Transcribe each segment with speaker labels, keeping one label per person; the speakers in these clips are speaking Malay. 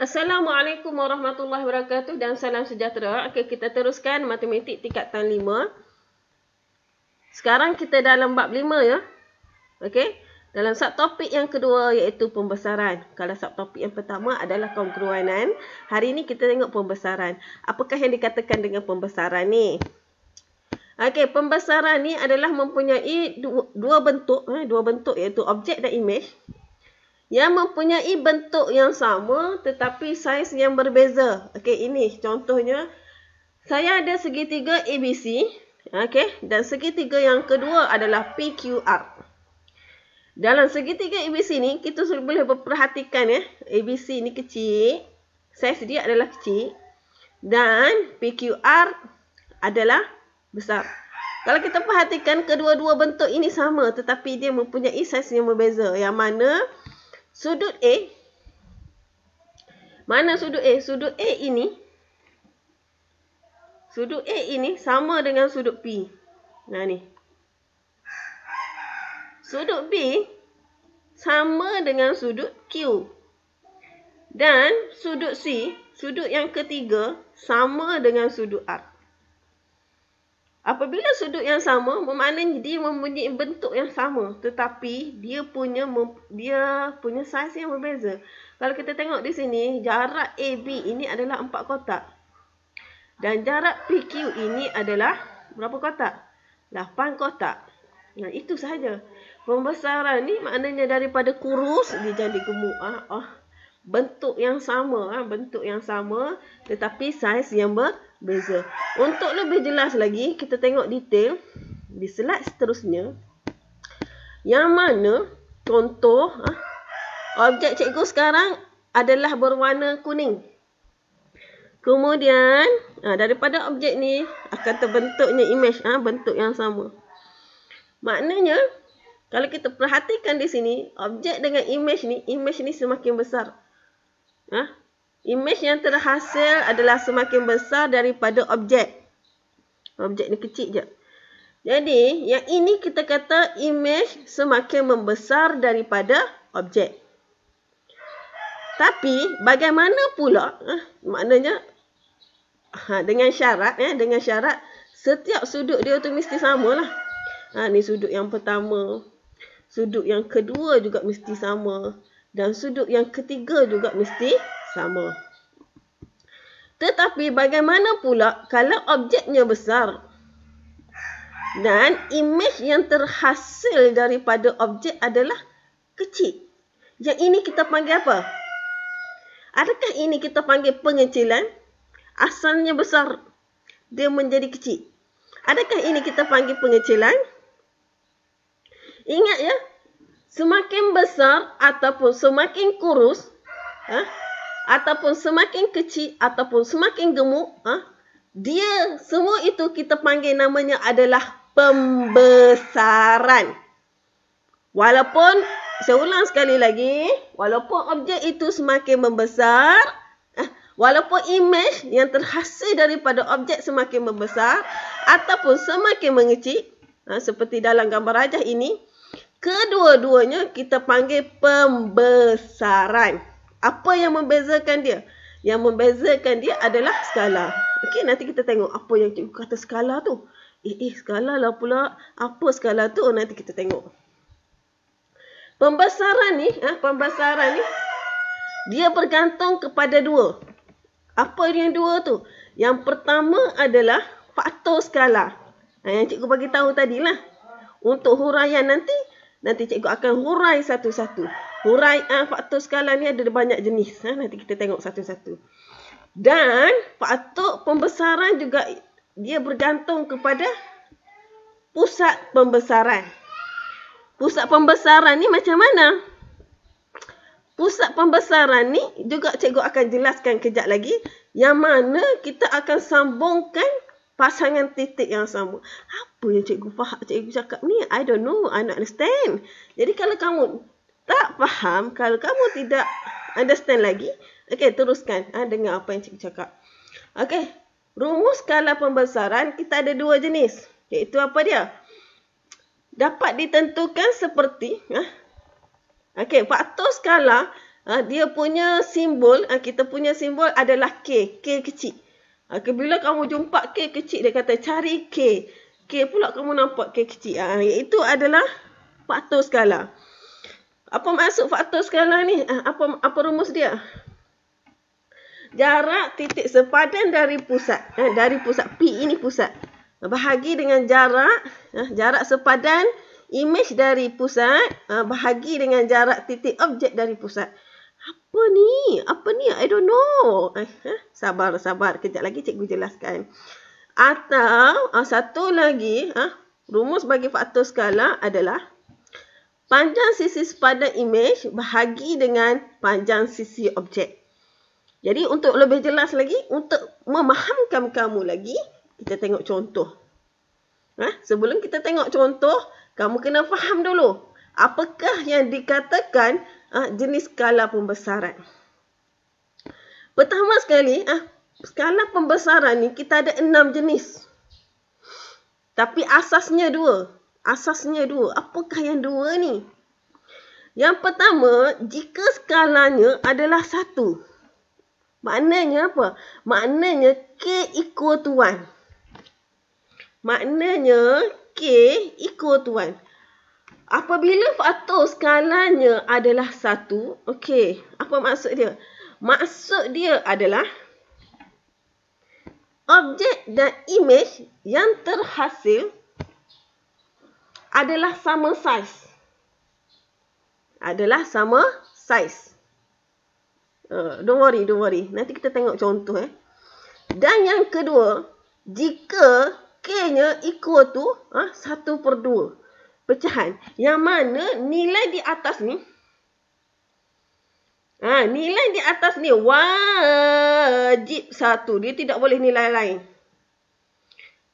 Speaker 1: Assalamualaikum warahmatullahi wabarakatuh dan salam sejahtera. Okey, kita teruskan matematik tingkatan 5. Sekarang kita dalam bab 5 ya. Okey. Dalam subtopik yang kedua iaitu pembesaran. Kalau subtopik yang pertama adalah kongruenan, hari ini kita tengok pembesaran. Apakah yang dikatakan dengan pembesaran ni? Okey, pembesaran ni adalah mempunyai dua bentuk, eh, dua bentuk iaitu objek dan image yang mempunyai bentuk yang sama tetapi saiz yang berbeza. Okey, ini contohnya saya ada segitiga ABC, okey, dan segitiga yang kedua adalah PQR. Dalam segitiga ABC ni kita boleh perhatikan ya, ABC ni kecil, saiz dia adalah kecil dan PQR adalah besar. Kalau kita perhatikan kedua-dua bentuk ini sama tetapi dia mempunyai saiz yang berbeza. Yang mana sudut A mana sudut A? Sudut A ini sudut A ini sama dengan sudut P. Nah ni. Sudut B sama dengan sudut Q. Dan sudut C, sudut yang ketiga sama dengan sudut R. Apabila sudut yang sama, memandangnya dia mempunyai bentuk yang sama, tetapi dia punya dia punya saiz yang berbeza. Kalau kita tengok di sini, jarak AB ini adalah empat kotak. Dan jarak PQ ini adalah berapa kotak? Lapan kotak. Nah, ya, itu sahaja. Pembesaran ni maknanya daripada kurus dia jadi gemuk ah. Oh, bentuk yang sama, ah, bentuk yang sama tetapi saiz yang berbeza beza. Untuk lebih jelas lagi, kita tengok detail di slide seterusnya. Yang mana contoh ha, objek cikgu sekarang adalah berwarna kuning. Kemudian ha, daripada objek ni akan terbentuknya imej, ha, bentuk yang sama. Maknanya kalau kita perhatikan di sini objek dengan imej ni, imej ni semakin besar. Ha, Imej yang terhasil adalah semakin besar daripada objek. Objek ni kecil je. Jadi, yang ini kita kata imej semakin membesar daripada objek. Tapi, bagaimana pula, eh, maknanya ha, dengan syarat, eh, dengan syarat setiap sudut dia tu mesti samalah. Ha, ni sudut yang pertama. Sudut yang kedua juga mesti sama. Dan sudut yang ketiga juga mesti sama. Tetapi bagaimana pula kalau objeknya besar dan imej yang terhasil daripada objek adalah kecil? Yang ini kita panggil apa? Adakah ini kita panggil pengecilan? Asalnya besar, dia menjadi kecil. Adakah ini kita panggil pengecilan? Ingat ya, semakin besar ataupun semakin kurus, ha, ataupun semakin kecil ataupun semakin gemuk, ha, dia semua itu kita panggil namanya adalah pembesaran. Walaupun saya ulang sekali lagi, walaupun objek itu semakin membesar, ha, walaupun imej yang terhasil daripada objek semakin membesar ataupun semakin mengecil, ha, seperti dalam gambar rajah ini, kedua-duanya kita panggil pembesaran. Apa yang membezakan dia? Yang membezakan dia adalah skala. Okey, nanti kita tengok apa yang cikgu kata skala tu. Eh, eh, skala lah pula. Apa skala tu? Nanti kita tengok. Pembesaran ni, ha, pembesaran ni, dia bergantung kepada dua. Apa yang dua tu? Yang pertama adalah faktor skala. Ha, yang cikgu bagi tahu tadilah. Untuk huraian nanti, nanti cikgu akan hurai satu-satu huraian ah, faktor skala ni ada banyak jenis. Ha? Nanti kita tengok satu-satu. Dan faktor pembesaran juga dia bergantung kepada pusat pembesaran. Pusat pembesaran ni macam mana? Pusat pembesaran ni juga cikgu akan jelaskan kejap lagi yang mana kita akan sambungkan pasangan titik yang sama. Apa yang cikgu faham, cikgu cakap ni? I don't know, I don't understand. Jadi kalau kamu tak faham, kalau kamu tidak understand lagi, Okay, teruskan ha, ah, dengan apa yang cikgu cakap. Okay, rumus skala pembesaran kita ada dua jenis. Iaitu apa dia? Dapat ditentukan seperti, ha, okey, faktor skala, ha, dia punya simbol, ha, kita punya simbol adalah K, K kecil. Okay, bila kamu jumpa K kecil, dia kata cari K. K pula kamu nampak K kecil. Ha, iaitu adalah Faktor skala. Apa masuk faktor skala ni? Ah, apa apa rumus dia? Jarak titik sepadan dari pusat. Eh, dari pusat P ini pusat. Bahagi dengan jarak. Eh, jarak sepadan imej dari pusat. Eh, bahagi dengan jarak titik objek dari pusat. Apa ni? Apa ni? I don't know. Eh, eh, sabar, sabar. Kejap lagi cikgu jelaskan. Atau eh, satu lagi. Eh, rumus bagi faktor skala adalah panjang sisi sepadan imej bahagi dengan panjang sisi objek. Jadi untuk lebih jelas lagi, untuk memahamkan kamu lagi, kita tengok contoh. Ha? Sebelum kita tengok contoh, kamu kena faham dulu. Apakah yang dikatakan ha, jenis skala pembesaran? Pertama sekali, ha, skala pembesaran ni kita ada enam jenis. Tapi asasnya dua asasnya dua. Apakah yang dua ni? Yang pertama, jika skalanya adalah satu. Maknanya apa? Maknanya K equal to 1. Maknanya K equal to 1. Apabila faktor skalanya adalah satu, okey, apa maksud dia? Maksud dia adalah objek dan imej yang terhasil adalah sama saiz. Adalah sama saiz. Uh, don't worry, don't worry. Nanti kita tengok contoh eh. Dan yang kedua, jika k-nya equal to huh, ah, 1 per 2 pecahan. Yang mana nilai di atas ni. Ha, nilai di atas ni wajib satu Dia tidak boleh nilai lain.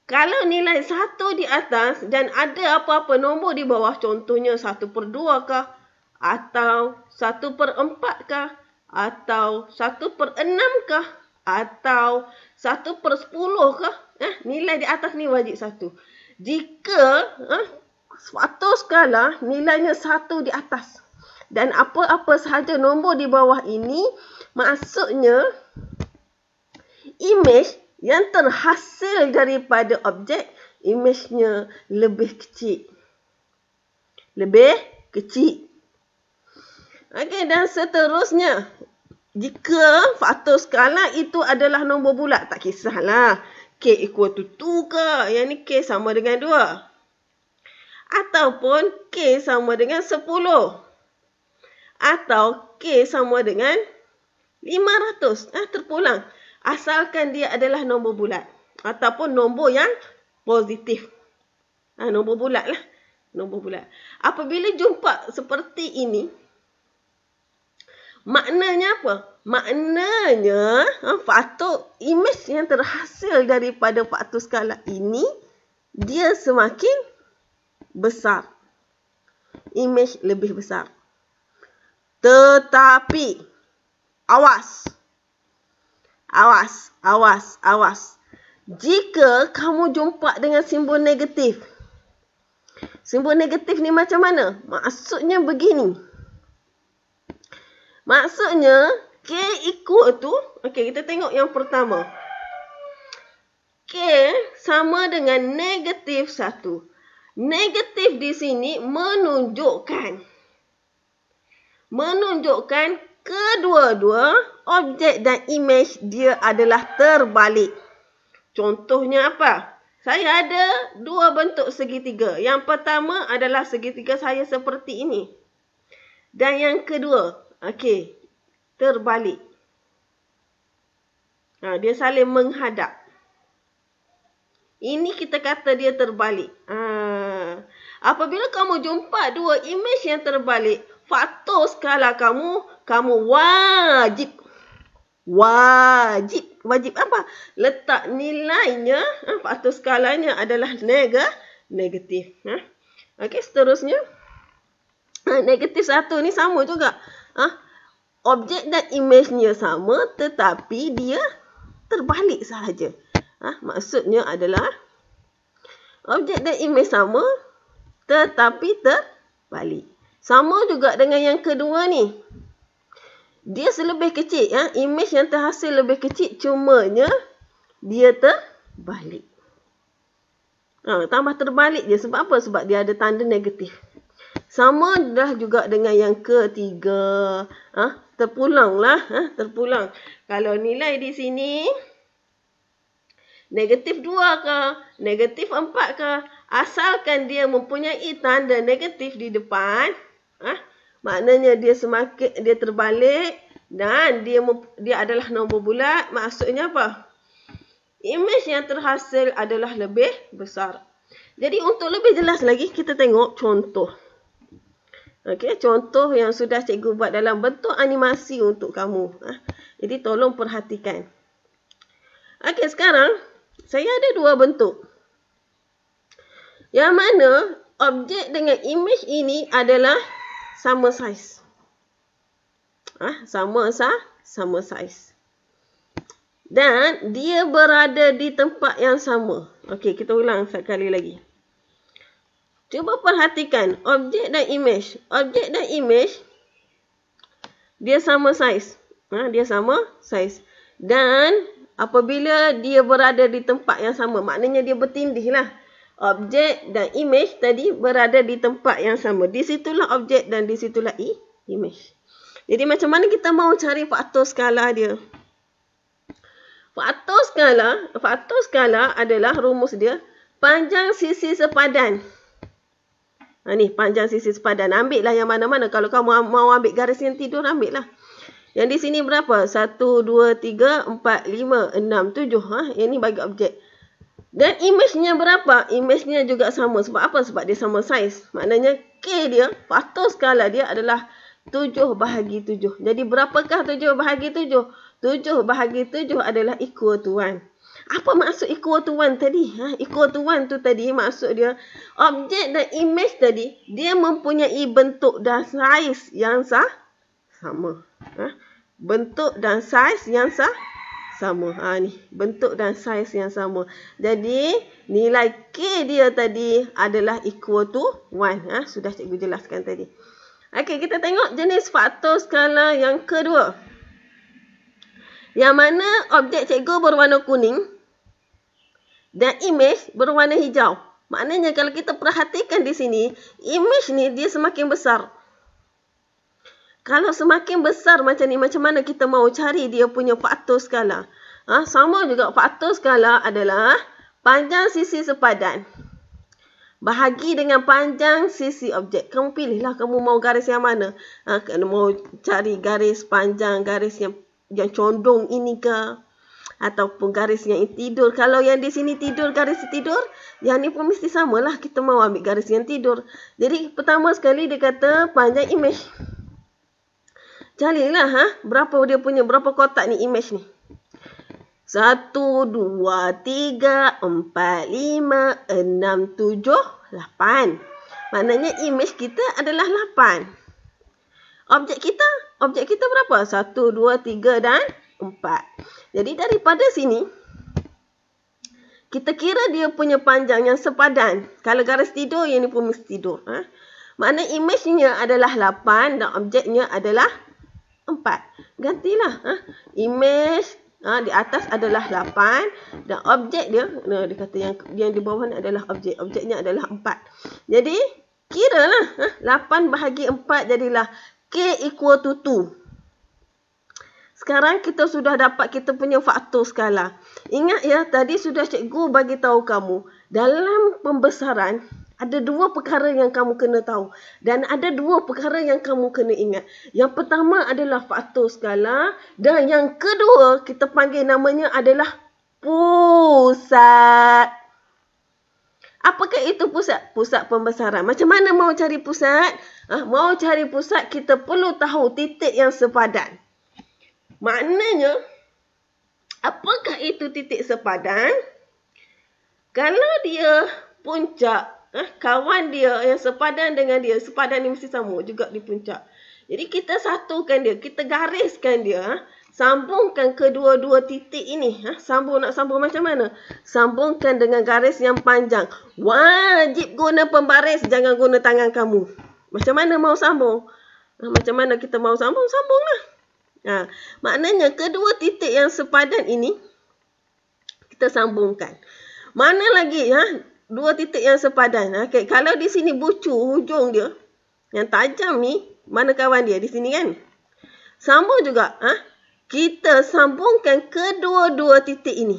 Speaker 1: Kalau nilai 1 di atas dan ada apa-apa nombor di bawah, contohnya 1 per 2 kah? Atau 1 per 4 kah? Atau 1 per 6 kah? Atau 1 per 10 kah? Eh, nilai di atas ni wajib 1. Jika eh, suatu skala nilainya 1 di atas dan apa-apa sahaja nombor di bawah ini, maksudnya image yang terhasil daripada objek imejnya lebih kecil. Lebih kecil. Okey dan seterusnya jika faktor skala itu adalah nombor bulat tak kisahlah k equal to 2 ke yang ni k sama dengan 2 ataupun k sama dengan 10 atau k sama dengan 500 ah terpulang asalkan dia adalah nombor bulat ataupun nombor yang positif. Ha, nombor bulat lah. Nombor bulat. Apabila jumpa seperti ini, maknanya apa? Maknanya, ha, faktor imej yang terhasil daripada faktor skala ini, dia semakin besar. Imej lebih besar. Tetapi, awas. Awas awas, awas, awas. Jika kamu jumpa dengan simbol negatif. Simbol negatif ni macam mana? Maksudnya begini. Maksudnya, K ikut tu. Okey, kita tengok yang pertama. K sama dengan negatif satu. Negatif di sini menunjukkan. Menunjukkan kedua-dua objek dan imej dia adalah terbalik. Contohnya apa? Saya ada dua bentuk segitiga. Yang pertama adalah segitiga saya seperti ini. Dan yang kedua, okey, terbalik. Ha, dia saling menghadap. Ini kita kata dia terbalik. Ha, apabila kamu jumpa dua imej yang terbalik, fatos skala kamu kamu wajib wajib wajib apa letak nilainya eh, ha, fatos skalanya adalah nega negatif eh. okey seterusnya ha, negatif satu ni sama juga eh. objek dan imejnya sama tetapi dia terbalik sahaja eh. maksudnya adalah objek dan imej sama tetapi terbalik sama juga dengan yang kedua ni. Dia selebih kecil. Ya? Image yang terhasil lebih kecil. Cumanya dia terbalik. Ha, tambah terbalik je. Sebab apa? Sebab dia ada tanda negatif. Sama dah juga dengan yang ketiga. Ha, terpulang lah. Ha, terpulang. Kalau nilai di sini. Negatif 2 ke? Negatif 4 ke? Asalkan dia mempunyai tanda negatif di depan. Ah, ha? maknanya dia semakin dia terbalik dan dia dia adalah nombor bulat. Maksudnya apa? Image yang terhasil adalah lebih besar. Jadi untuk lebih jelas lagi kita tengok contoh. Okey, contoh yang sudah cikgu buat dalam bentuk animasi untuk kamu. Ha? Jadi tolong perhatikan. Okey, sekarang saya ada dua bentuk. Yang mana objek dengan image ini adalah sama saiz. Ah, ha? sama sah, sama saiz. Dan dia berada di tempat yang sama. Okey, kita ulang sekali lagi. Cuba perhatikan objek dan image. Objek dan image dia sama saiz. Ha? dia sama saiz. Dan apabila dia berada di tempat yang sama, maknanya dia bertindih lah objek dan image tadi berada di tempat yang sama. Di situlah objek dan di situlah i, image. Jadi macam mana kita mau cari faktor skala dia? Faktor skala, faktor skala adalah rumus dia panjang sisi sepadan. Ha, ni panjang sisi sepadan. Ambil lah yang mana-mana. Kalau kamu mau ambil garis yang tidur, ambil lah. Yang di sini berapa? 1, 2, 3, 4, 5, 6, 7. Ha? Yang ni bagi objek. Dan imejnya berapa? Imejnya juga sama. Sebab apa? Sebab dia sama saiz. Maknanya K dia, patuh skala dia adalah 7 bahagi 7. Jadi berapakah 7 bahagi 7? 7 bahagi 7 adalah equal to 1. Apa maksud equal to 1 tadi? Ha? Equal to 1 tu tadi maksud dia objek dan image tadi, dia mempunyai bentuk dan saiz yang sah sama. Ha? Bentuk dan saiz yang sah sama. Ha ni, bentuk dan saiz yang sama. Jadi, nilai K dia tadi adalah equal to 1. Ha, sudah cikgu jelaskan tadi. Okey, kita tengok jenis faktor skala yang kedua. Yang mana objek cikgu berwarna kuning dan image berwarna hijau. Maknanya kalau kita perhatikan di sini, image ni dia semakin besar kalau semakin besar macam ni macam mana kita mau cari dia punya faktor skala ha, sama juga faktor skala adalah panjang sisi sepadan bahagi dengan panjang sisi objek kamu pilihlah kamu mau garis yang mana ha, ah, kamu mau cari garis panjang garis yang yang condong ini ke ataupun garis yang tidur kalau yang di sini tidur garis tidur yang ni pun mesti samalah kita mau ambil garis yang tidur jadi pertama sekali dia kata panjang image carilah ha berapa dia punya berapa kotak ni image ni Satu, dua, tiga, empat, lima, enam, tujuh, lapan. maknanya image kita adalah lapan. objek kita objek kita berapa Satu, dua, tiga dan empat. jadi daripada sini kita kira dia punya panjang yang sepadan kalau garis tidur yang ni pun mesti tidur ha Maknanya imejnya adalah 8 dan objeknya adalah empat. Gantilah. Ha? Image ha, di atas adalah lapan. Dan objek dia, nah, dia kata yang, yang di bawah ni adalah objek. Objeknya adalah empat. Jadi, kira lah, ha, Lapan ha? bahagi empat jadilah K equal to two. Sekarang kita sudah dapat kita punya faktor skala. Ingat ya, tadi sudah cikgu bagi tahu kamu. Dalam pembesaran, ada dua perkara yang kamu kena tahu dan ada dua perkara yang kamu kena ingat. Yang pertama adalah faktor skala dan yang kedua kita panggil namanya adalah pusat. Apakah itu pusat? Pusat pembesaran. Macam mana mau cari pusat? Ah, ha, mau cari pusat kita perlu tahu titik yang sepadan. Maknanya apakah itu titik sepadan? Kalau dia puncak eh, kawan dia yang sepadan dengan dia sepadan ni mesti sama juga di puncak jadi kita satukan dia kita gariskan dia eh, sambungkan kedua-dua titik ini eh, sambung nak sambung macam mana sambungkan dengan garis yang panjang wajib guna pembaris jangan guna tangan kamu macam mana mau sambung eh, macam mana kita mau sambung sambunglah ha, maknanya kedua titik yang sepadan ini kita sambungkan mana lagi ya? dua titik yang sepadan. Ah. Okey, kalau di sini bucu hujung dia yang tajam ni, mana kawan dia di sini kan? Sambung juga, ah. Ha? Kita sambungkan kedua-dua titik ini.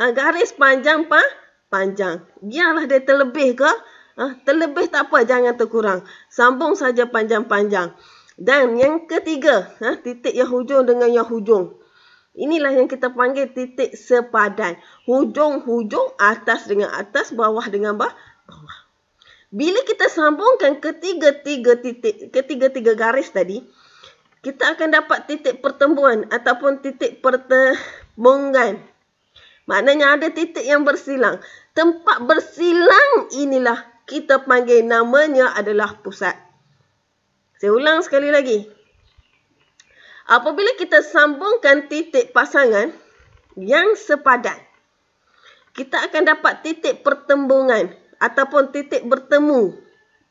Speaker 1: Ha, garis panjang pa panjang. Biarlah dia terlebih ke? Ah, ha? terlebih tak apa, jangan terkurang. Sambung saja panjang-panjang. Dan yang ketiga, ha? titik yang hujung dengan yang hujung. Inilah yang kita panggil titik sepadan. Hujung-hujung atas dengan atas, bawah dengan bawah. Bila kita sambungkan ketiga-tiga titik, ketiga-tiga garis tadi, kita akan dapat titik pertemuan ataupun titik pertemuan. Maknanya ada titik yang bersilang. Tempat bersilang inilah kita panggil namanya adalah pusat. Saya ulang sekali lagi. Apabila kita sambungkan titik pasangan yang sepadan, kita akan dapat titik pertembungan ataupun titik bertemu.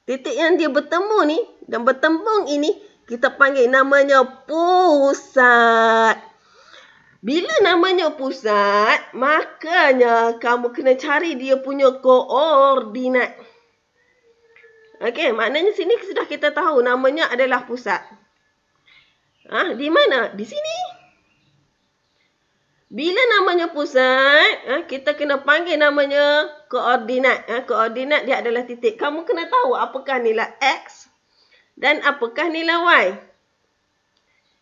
Speaker 1: Titik yang dia bertemu ni dan bertembung ini kita panggil namanya pusat. Bila namanya pusat, makanya kamu kena cari dia punya koordinat. Okey, maknanya sini sudah kita tahu namanya adalah pusat. Ah, ha, di mana? Di sini. Bila namanya pusat, ah, kita kena panggil namanya koordinat. Ah, koordinat dia adalah titik. Kamu kena tahu apakah nilai X dan apakah nilai Y.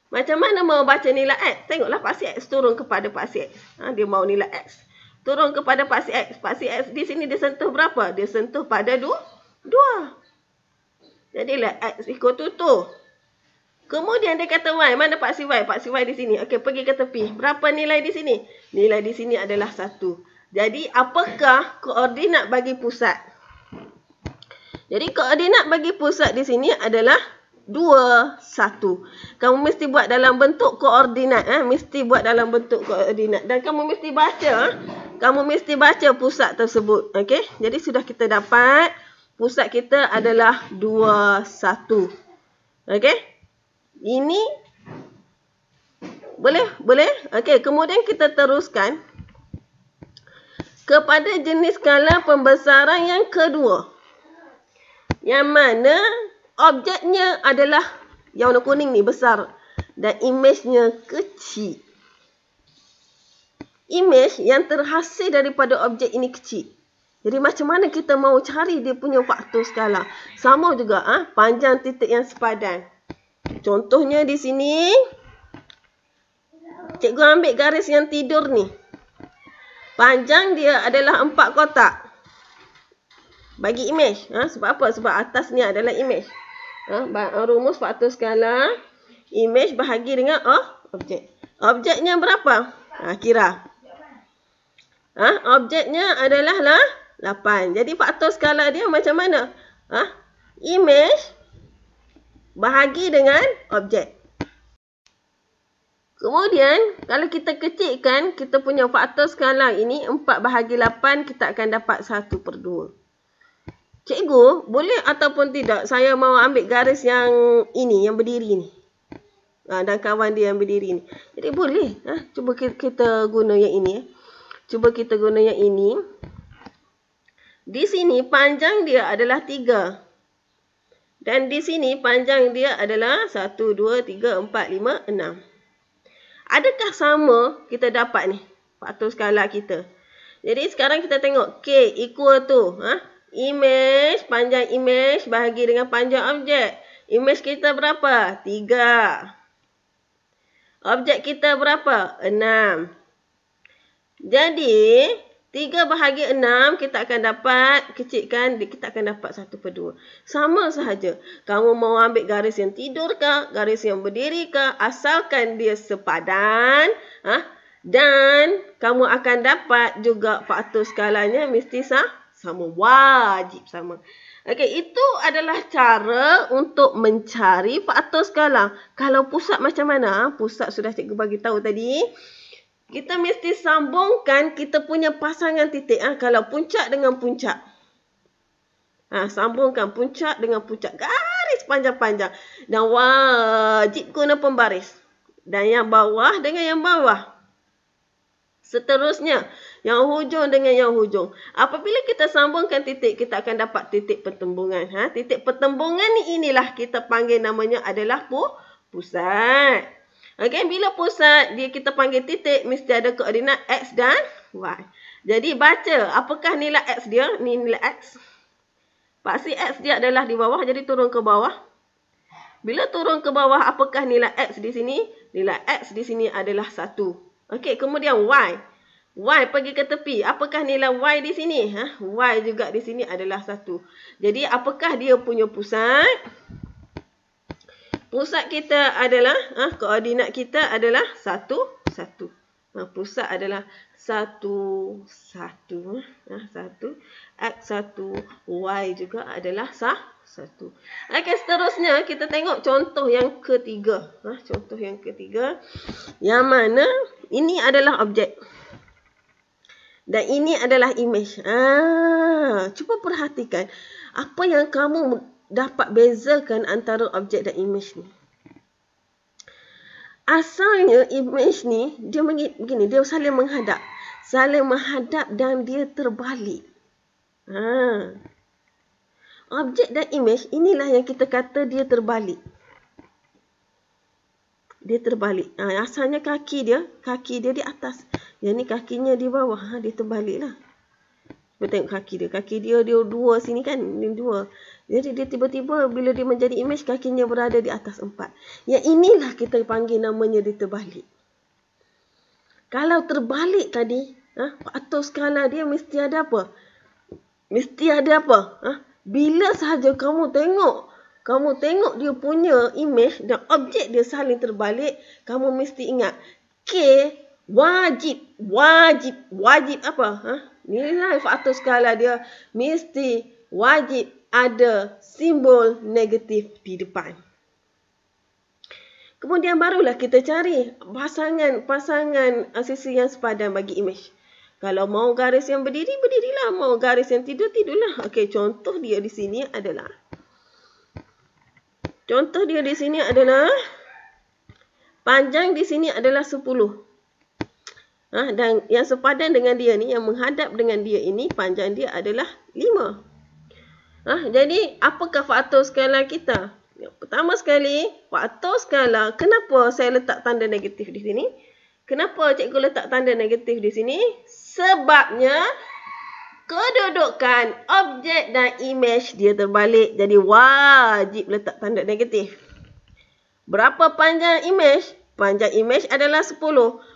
Speaker 1: Macam mana mau baca nilai X? Tengoklah paksi X turun kepada paksi X. Ah, dia mau nilai X. Turun kepada paksi X. Paksi X di sini dia sentuh berapa? Dia sentuh pada 2. Jadilah X ikut tutup. Kemudian dia kata Y. Mana paksi Y? Paksi Y di sini. Okey, pergi ke tepi. Berapa nilai di sini? Nilai di sini adalah 1. Jadi, apakah koordinat bagi pusat? Jadi, koordinat bagi pusat di sini adalah 2, 1. Kamu mesti buat dalam bentuk koordinat. Eh? Mesti buat dalam bentuk koordinat. Dan kamu mesti baca. Eh? Kamu mesti baca pusat tersebut. Okey, jadi sudah kita dapat. Pusat kita adalah 2, 1. Okey. Ini boleh, boleh. Okey, kemudian kita teruskan kepada jenis skala pembesaran yang kedua. Yang mana objeknya adalah yang warna kuning ni besar dan imejnya kecil. Imej yang terhasil daripada objek ini kecil. Jadi macam mana kita mau cari dia punya faktor skala? Sama juga ah ha? panjang titik yang sepadan. Contohnya di sini Cikgu ambil garis yang tidur ni Panjang dia adalah empat kotak Bagi imej ha? Sebab apa? Sebab atas ni adalah imej ha? Rumus faktor skala Imej bahagi dengan oh, objek Objeknya berapa? Ha, kira ha? Objeknya adalah 8 Jadi faktor skala dia macam mana? Ha? Image bahagi dengan objek. Kemudian, kalau kita kecilkan, kita punya faktor skala ini 4 bahagi 8, kita akan dapat 1 per 2. Cikgu, boleh ataupun tidak saya mau ambil garis yang ini, yang berdiri ni. Ha, dan kawan dia yang berdiri ni. Jadi boleh. Ha, cuba kita, guna yang ini. Ya. Cuba kita guna yang ini. Di sini, panjang dia adalah dan di sini panjang dia adalah 1, 2, 3, 4, 5, 6. Adakah sama kita dapat ni? Faktor skala kita. Jadi sekarang kita tengok K equal to. Ha? Image, panjang image bahagi dengan panjang objek. Image kita berapa? 3. Objek kita berapa? 6. Jadi, Tiga bahagi enam kita akan dapat kecilkan kita akan dapat satu per dua Sama sahaja. Kamu mau ambil garis yang tidur ke, garis yang berdiri ke, asalkan dia sepadan. Ha? Dan kamu akan dapat juga faktor skalanya mesti sah. Sama wajib sama. Okey, itu adalah cara untuk mencari faktor skala. Kalau pusat macam mana? Pusat sudah cikgu bagi tahu tadi kita mesti sambungkan kita punya pasangan titik ha, kalau puncak dengan puncak ha, sambungkan puncak dengan puncak garis panjang-panjang dan wajib guna pembaris dan yang bawah dengan yang bawah seterusnya yang hujung dengan yang hujung apabila kita sambungkan titik kita akan dapat titik pertembungan ha, titik pertembungan ni inilah kita panggil namanya adalah pu pusat Okay, bila pusat dia kita panggil titik, mesti ada koordinat X dan Y. Jadi, baca apakah nilai X dia. Ni nilai X. Pasti X dia adalah di bawah, jadi turun ke bawah. Bila turun ke bawah, apakah nilai X di sini? Nilai X di sini adalah 1. Okay, kemudian Y. Y pergi ke tepi. Apakah nilai Y di sini? Ha? Y juga di sini adalah 1. Jadi, apakah dia punya pusat? pusat kita adalah ah koordinat kita adalah satu satu Nah, ha, pusat adalah satu Satu. Ha, satu. x satu Y juga adalah sah satu. Okay seterusnya kita tengok contoh yang ketiga. Ha, contoh yang ketiga. Yang mana ini adalah objek. Dan ini adalah image. ah cuba perhatikan apa yang kamu dapat bezakan antara objek dan image ni. Asalnya image ni dia begini, dia saling menghadap. Saling menghadap dan dia terbalik. Ha. Objek dan image inilah yang kita kata dia terbalik. Dia terbalik. Ha, asalnya kaki dia, kaki dia di atas. Yang ni kakinya di bawah. Ha, dia terbaliklah. Cuba tengok kaki dia. Kaki dia, dia dua sini kan. Dia dua. Jadi dia tiba-tiba bila dia menjadi image, kakinya berada di atas empat. Yang inilah kita panggil namanya dia terbalik. Kalau terbalik tadi, ha, atau skala dia mesti ada apa? Mesti ada apa? Ha? Bila sahaja kamu tengok, kamu tengok dia punya image dan objek dia saling terbalik, kamu mesti ingat. K, wajib, wajib, wajib apa? Ha? nilai faktor skala dia mesti wajib ada simbol negatif di depan. Kemudian barulah kita cari pasangan-pasangan sisi yang sepadan bagi imej. Kalau mau garis yang berdiri, berdirilah. Mau garis yang tidur, tidurlah. Okey, contoh dia di sini adalah Contoh dia di sini adalah panjang di sini adalah Ha, dan yang sepadan dengan dia ni, yang menghadap dengan dia ini, panjang dia adalah lima. Ha, jadi, apakah faktor skala kita? Yang pertama sekali, faktor skala, kenapa saya letak tanda negatif di sini? Kenapa cikgu letak tanda negatif di sini? Sebabnya, kedudukan objek dan image dia terbalik. Jadi, wajib letak tanda negatif. Berapa panjang image? Panjang image adalah 10.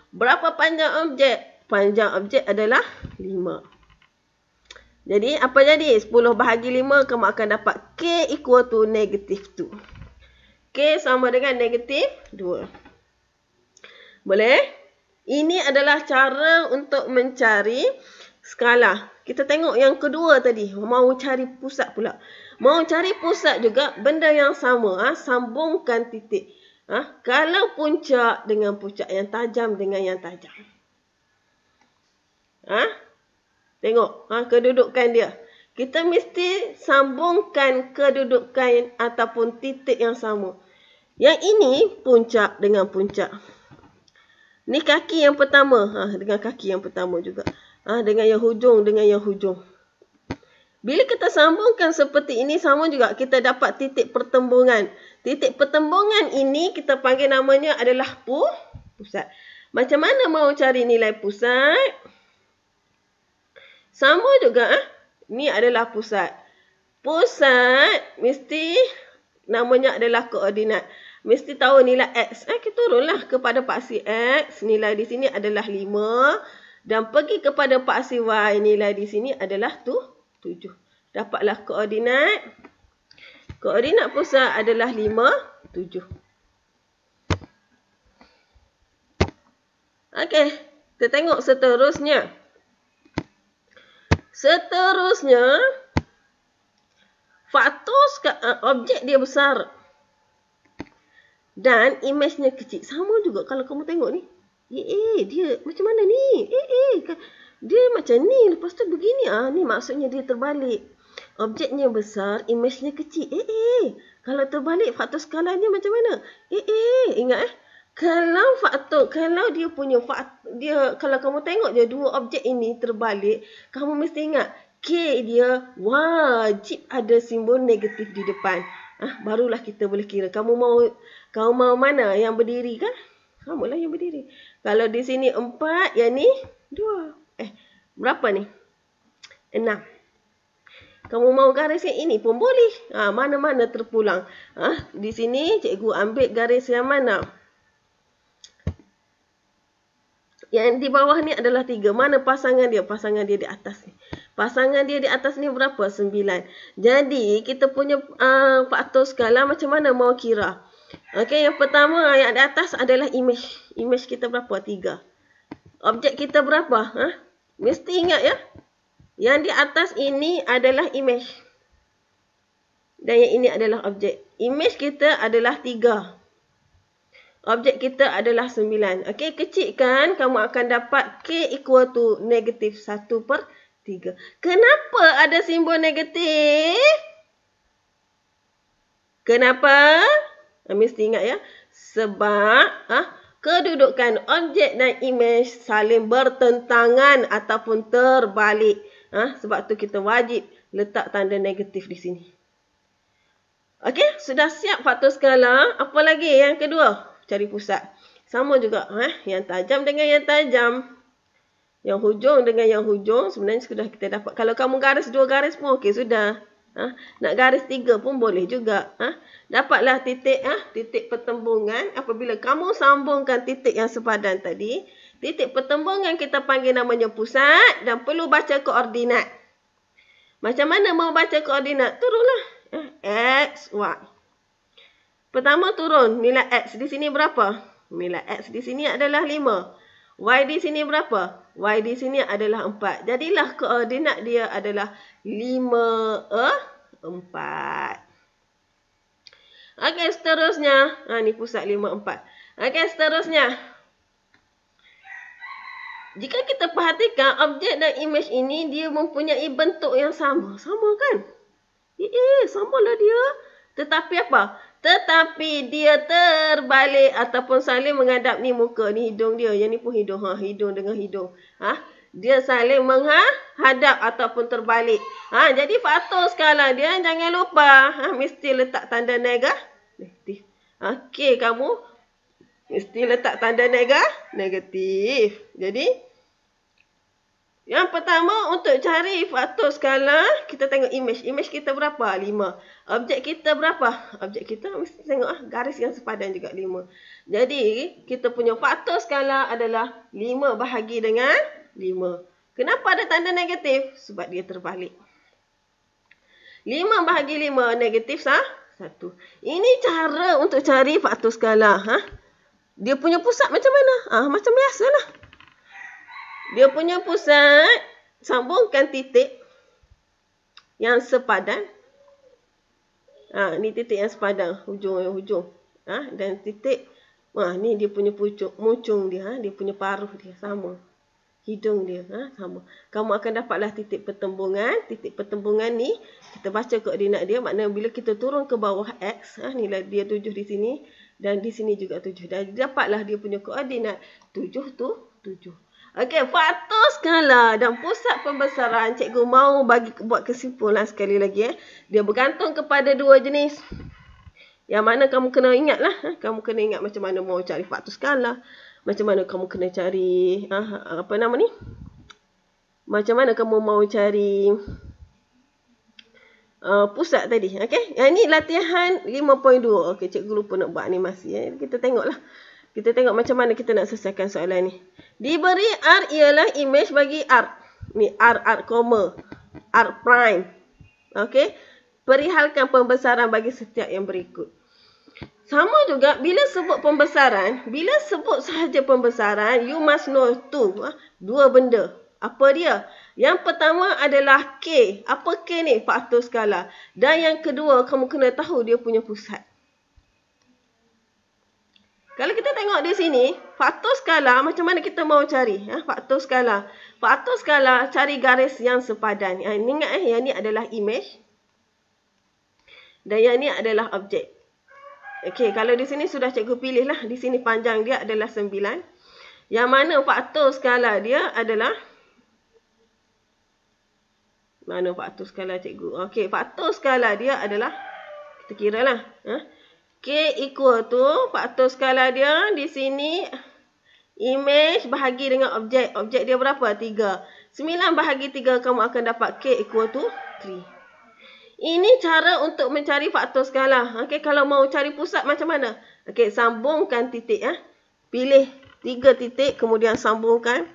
Speaker 1: 10. Berapa panjang objek? Panjang objek adalah 5. Jadi, apa jadi? 10 bahagi 5, kamu akan dapat K equal to negative 2. K sama dengan negatif 2. Boleh? Ini adalah cara untuk mencari skala. Kita tengok yang kedua tadi. Mau cari pusat pula. Mau cari pusat juga, benda yang sama. Ha? Sambungkan titik. Ha? Kalau puncak dengan puncak yang tajam dengan yang tajam. Ha? Tengok ha? kedudukan dia. Kita mesti sambungkan kedudukan ataupun titik yang sama. Yang ini puncak dengan puncak. Ni kaki yang pertama. Ha? Dengan kaki yang pertama juga. Ha? Dengan yang hujung, dengan yang hujung. Bila kita sambungkan seperti ini sama juga kita dapat titik pertembungan titik pertembungan ini kita panggil namanya adalah pu pusat. Macam mana mau cari nilai pusat? Sama juga ah. Ni adalah pusat. Pusat mesti namanya adalah koordinat. Mesti tahu nilai x. Eh kita turunlah kepada paksi x, nilai di sini adalah 5 dan pergi kepada paksi y, nilai di sini adalah tu 7. Dapatlah koordinat Koordinat pusat adalah 5, 7. Okey, kita tengok seterusnya. Seterusnya, faktor eh, objek dia besar dan imejnya kecil. Sama juga kalau kamu tengok ni. Eh, eh dia macam mana ni? Eh, eh, dia macam ni. Lepas tu begini. Ah, ni maksudnya dia terbalik objeknya besar, imejnya kecil. Eh, eh, eh, kalau terbalik faktor skalanya macam mana? Eh, eh, eh, ingat eh. Kalau faktor, kalau dia punya faktor, dia, kalau kamu tengok je dua objek ini terbalik, kamu mesti ingat K dia wajib ada simbol negatif di depan. Ah, barulah kita boleh kira. Kamu mau kamu mau mana yang berdiri kan? Kamu ha, lah yang berdiri. Kalau di sini empat, yang ni dua. Eh, berapa ni? Enam kamu mau garis yang ini pun boleh. Ha, mana-mana ha, terpulang. Ha, di sini cikgu ambil garis yang mana? Yang di bawah ni adalah tiga. Mana pasangan dia? Pasangan dia di atas ni. Pasangan dia di atas ni berapa? Sembilan. Jadi, kita punya uh, faktor skala macam mana mau kira? Okey, yang pertama yang di atas adalah image. Image kita berapa? tiga. Objek kita berapa? Ha? Mesti ingat ya. Yang di atas ini adalah image. Dan yang ini adalah objek. Image kita adalah tiga, Objek kita adalah 9. Okey, kecilkan kamu akan dapat K equal to negatif 1 per 3. Kenapa ada simbol negatif? Kenapa? Mesti ingat ya. Sebab ah, kedudukan objek dan image saling bertentangan ataupun Terbalik. Ha? Sebab tu kita wajib letak tanda negatif di sini. Okey, sudah siap faktor skala. Apa lagi yang kedua? Cari pusat. Sama juga. Ha? Yang tajam dengan yang tajam. Yang hujung dengan yang hujung. Sebenarnya sudah kita dapat. Kalau kamu garis dua garis pun okey sudah. Ha? Nak garis tiga pun boleh juga. Ha? Dapatlah titik ha? titik pertembungan. Apabila kamu sambungkan titik yang sepadan tadi. Titik pertembungan kita panggil namanya pusat dan perlu baca koordinat. Macam mana mau baca koordinat? Turunlah. Eh, X, Y. Pertama turun. Nilai X di sini berapa? Nilai X di sini adalah 5. Y di sini berapa? Y di sini adalah 4. Jadilah koordinat dia adalah 5, eh? 4. Okey, seterusnya. Ha, ni pusat 5, 4. Okey, seterusnya jika kita perhatikan objek dan image ini dia mempunyai bentuk yang sama. Sama kan? Eh, eh samalah dia. Tetapi apa? Tetapi dia terbalik ataupun saling menghadap ni muka ni hidung dia. Yang ni pun hidung. Ha, hidung dengan hidung. Ha? Dia saling menghadap ataupun terbalik. Ha, jadi faktor skala dia jangan lupa. Ha, mesti letak tanda negatif. Okey kamu. Mesti letak tanda nega, negatif. Jadi, yang pertama untuk cari faktor skala, kita tengok image. Image kita berapa? 5. Objek kita berapa? Objek kita mesti tengok ah, garis yang sepadan juga 5. Jadi, kita punya faktor skala adalah 5 bahagi dengan 5. Kenapa ada tanda negatif? Sebab dia terbalik. 5 bahagi 5 negatif sah? 1. Ini cara untuk cari faktor skala. ha? Dia punya pusat macam mana? Ah Macam biasa lah. Dia punya pusat, sambungkan titik yang sepadan. Ah Ni titik yang sepadan, hujung yang hujung. Ah Dan titik, ah, ni dia punya pucuk, mucung dia. Ah, dia punya paruh dia, sama. Hidung dia, ah, sama. Kamu akan dapatlah titik pertembungan. Titik pertembungan ni, kita baca koordinat dia. Maknanya bila kita turun ke bawah X, ah, nilai dia tujuh di sini dan di sini juga tujuh. Dan dapatlah dia punya koordinat tujuh tu tujuh. Okey, patuskanlah dan pusat pembesaran cikgu mau bagi buat kesimpulan sekali lagi eh. Dia bergantung kepada dua jenis. Yang mana kamu kena ingat ingatlah, eh. kamu kena ingat macam mana mau cari patuskanlah. Macam mana kamu kena cari ah, apa nama ni? Macam mana kamu mau cari Ah, pusat tadi. Okey. Yang ni latihan 5.2. Okey, cikgu lupa nak buat animasi. Eh. Kita tengoklah. Kita tengok macam mana kita nak selesaikan soalan ni. Diberi R ialah image bagi R. Ni R, R, comma. R prime. Okey. Perihalkan pembesaran bagi setiap yang berikut. Sama juga bila sebut pembesaran, bila sebut sahaja pembesaran, you must know two, ah. dua benda. Apa dia? Yang pertama adalah K. Apa K ni? Faktor skala. Dan yang kedua, kamu kena tahu dia punya pusat. Kalau kita tengok di sini, faktor skala macam mana kita mau cari? Ya, faktor skala. Faktor skala cari garis yang sepadan. Ya, ingat eh, yang ni adalah image. Dan yang ni adalah objek. Okey, kalau di sini sudah cikgu pilihlah. Di sini panjang dia adalah sembilan. Yang mana faktor skala dia adalah mana faktor skala cikgu? Okey, faktor skala dia adalah kita kiralah, ha. K equal to faktor skala dia di sini image bahagi dengan objek. Objek dia berapa? 3. 9 bahagi 3 kamu akan dapat K equal to 3. Ini cara untuk mencari faktor skala. Okey, kalau mau cari pusat macam mana? Okey, sambungkan titik ya. Pilih 3 titik kemudian sambungkan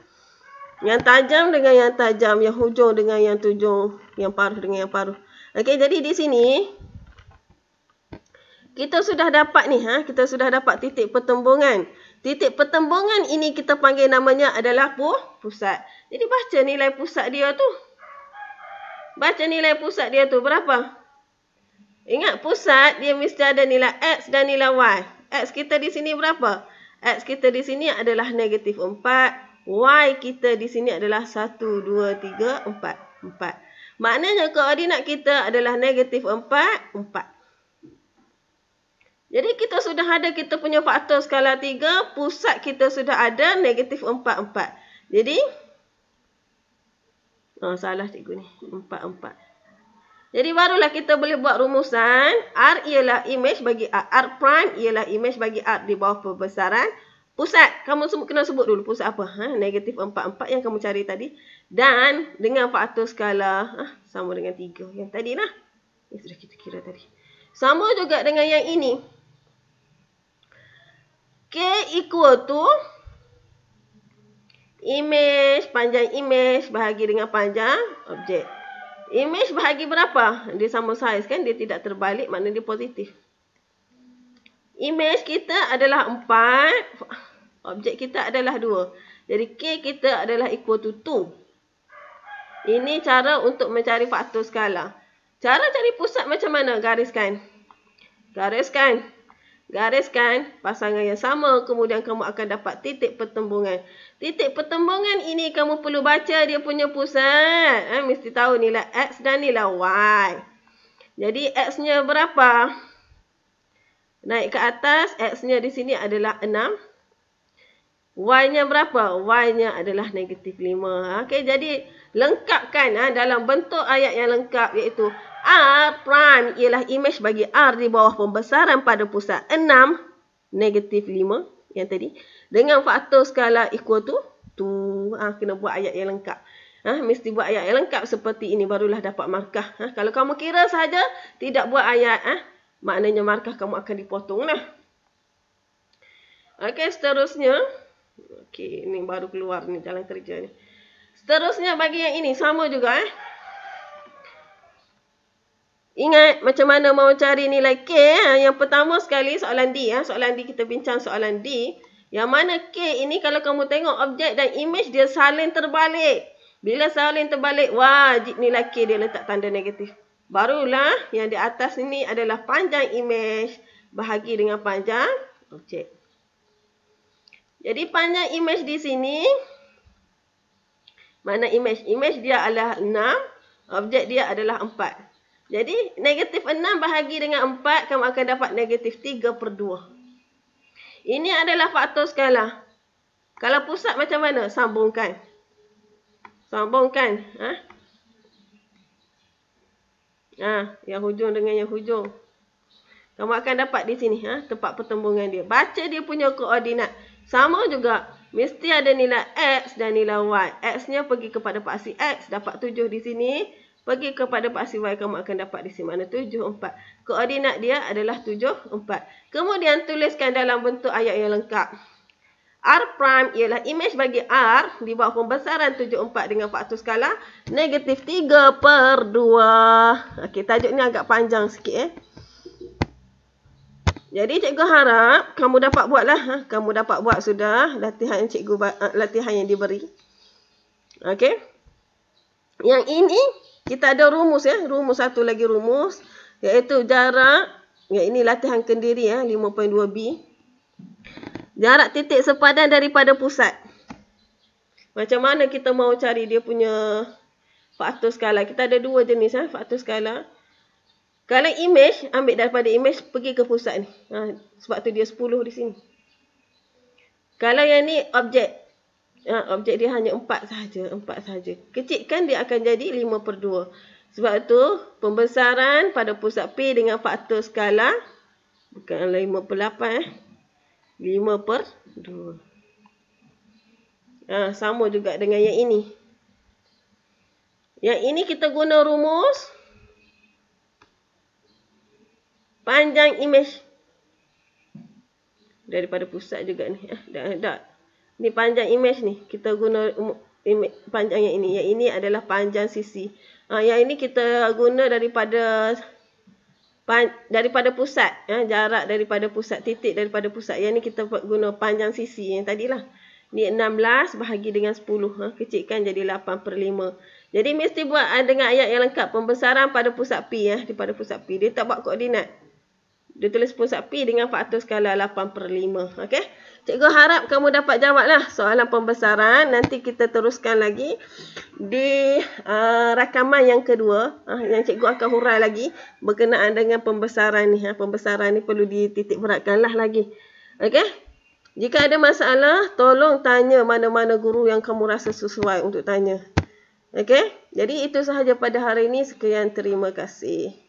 Speaker 1: yang tajam dengan yang tajam, yang hujung dengan yang tujung, yang paruh dengan yang paruh. Okey, jadi di sini kita sudah dapat ni ha, kita sudah dapat titik pertembungan. Titik pertembungan ini kita panggil namanya adalah pusat. Jadi baca nilai pusat dia tu. Baca nilai pusat dia tu berapa? Ingat pusat dia mesti ada nilai x dan nilai y. X kita di sini berapa? X kita di sini adalah negatif Y kita di sini adalah 1, 2, 3, 4 4 Maknanya koordinat kita adalah negatif 4, 4 Jadi kita sudah ada kita punya faktor skala 3 Pusat kita sudah ada negatif 4, 4 Jadi oh, Salah cikgu ni 4, 4 jadi barulah kita boleh buat rumusan R ialah image bagi R, R prime ialah image bagi R di bawah perbesaran pusat kamu sebut, kena sebut dulu pusat apa ha? negatif 4-4 yang kamu cari tadi dan dengan faktor skala ha? sama dengan 3 yang tadi lah yang sudah kita kira tadi sama juga dengan yang ini K equal to image panjang image bahagi dengan panjang objek image bahagi berapa dia sama size kan dia tidak terbalik maknanya dia positif Image kita adalah 4. Objek kita adalah 2. Jadi K kita adalah equal to 2. Ini cara untuk mencari faktor skala. Cara cari pusat macam mana? Gariskan. Gariskan. Gariskan pasangan yang sama. Kemudian kamu akan dapat titik pertembungan. Titik pertembungan ini kamu perlu baca dia punya pusat. Eh, mesti tahu nilai X dan nilai Y. Jadi X-nya berapa? Naik ke atas, X-nya di sini adalah 6. Y-nya berapa? Y-nya adalah negatif 5. Okay, jadi lengkapkan ha, dalam bentuk ayat yang lengkap iaitu R prime ialah imej bagi R di bawah pembesaran pada pusat 6, negatif 5 yang tadi. Dengan faktor skala equal to 2. Ha, ah, kena buat ayat yang lengkap. Ha, mesti buat ayat yang lengkap seperti ini barulah dapat markah. Ha, kalau kamu kira saja tidak buat ayat. Ha, maknanya markah kamu akan dipotong lah. Okey, seterusnya. Okey, ini baru keluar ni jalan kerja ni. Seterusnya bagi yang ini, sama juga eh. Ingat macam mana mau cari nilai K. Eh. Yang pertama sekali soalan D. Eh. Soalan D kita bincang soalan D. Yang mana K ini kalau kamu tengok objek dan image dia saling terbalik. Bila saling terbalik, wajib nilai K dia letak tanda negatif. Barulah yang di atas ini adalah panjang image bahagi dengan panjang objek. Jadi panjang image di sini mana image? Image dia adalah 6, objek dia adalah 4. Jadi negatif 6 bahagi dengan 4 kamu akan dapat negatif 3 per 2. Ini adalah faktor skala. Kalau pusat macam mana? Sambungkan. Sambungkan. Ha? Ha, yang hujung dengan yang hujung. Kamu akan dapat di sini. Ha, tempat pertembungan dia. Baca dia punya koordinat. Sama juga. Mesti ada nilai X dan nilai Y. X-nya pergi kepada paksi X. Dapat 7 di sini. Pergi kepada paksi Y. Kamu akan dapat di sini. Mana 7, 4. Koordinat dia adalah 7, 4. Kemudian tuliskan dalam bentuk ayat yang lengkap. R prime ialah imej bagi R di bawah pembesaran 74 dengan faktor skala negatif 3 per 2. Okey, tajuk ni agak panjang sikit eh. Jadi cikgu harap kamu dapat buatlah. Ha? Kamu dapat buat sudah latihan yang cikgu eh, latihan yang diberi. Okey. Yang ini kita ada rumus ya. Rumus satu lagi rumus iaitu jarak. Ya ini latihan kendiri ya 5.2B jarak titik sepadan daripada pusat. Macam mana kita mau cari dia punya faktor skala. Kita ada dua jenis ha? faktor skala. Kalau image, ambil daripada image pergi ke pusat ni. Ha? Sebab tu dia 10 di sini. Kalau yang ni objek. Ha? Objek dia hanya 4 sahaja. 4 sahaja. Kecil kan dia akan jadi 5 per 2. Sebab tu pembesaran pada pusat P dengan faktor skala. Bukan 5 per 8 eh. 5 per 2 Ah Sama juga dengan yang ini Yang ini kita guna rumus Panjang imej Daripada pusat juga ni ha, dah, dah. Ni panjang imej ni Kita guna image, panjang yang ini Yang ini adalah panjang sisi Ah Yang ini kita guna Daripada daripada pusat ya, jarak daripada pusat titik daripada pusat yang ni kita guna panjang sisi yang tadilah ni 16 bahagi dengan 10 ha, kecilkan jadi 8 per 5 jadi mesti buat ha, dengan ayat yang lengkap pembesaran pada pusat P ya, daripada pusat P dia tak buat koordinat dia tulis pusat P dengan faktor skala 8 per 5 okey Cikgu harap kamu dapat jawablah soalan pembesaran. Nanti kita teruskan lagi di uh, rakaman yang kedua uh, yang cikgu akan hurai lagi berkenaan dengan pembesaran ni. Uh, pembesaran ni perlu dititik beratkanlah lagi. Okey? Jika ada masalah, tolong tanya mana-mana guru yang kamu rasa sesuai untuk tanya. Okey? Jadi itu sahaja pada hari ini. Sekian terima kasih.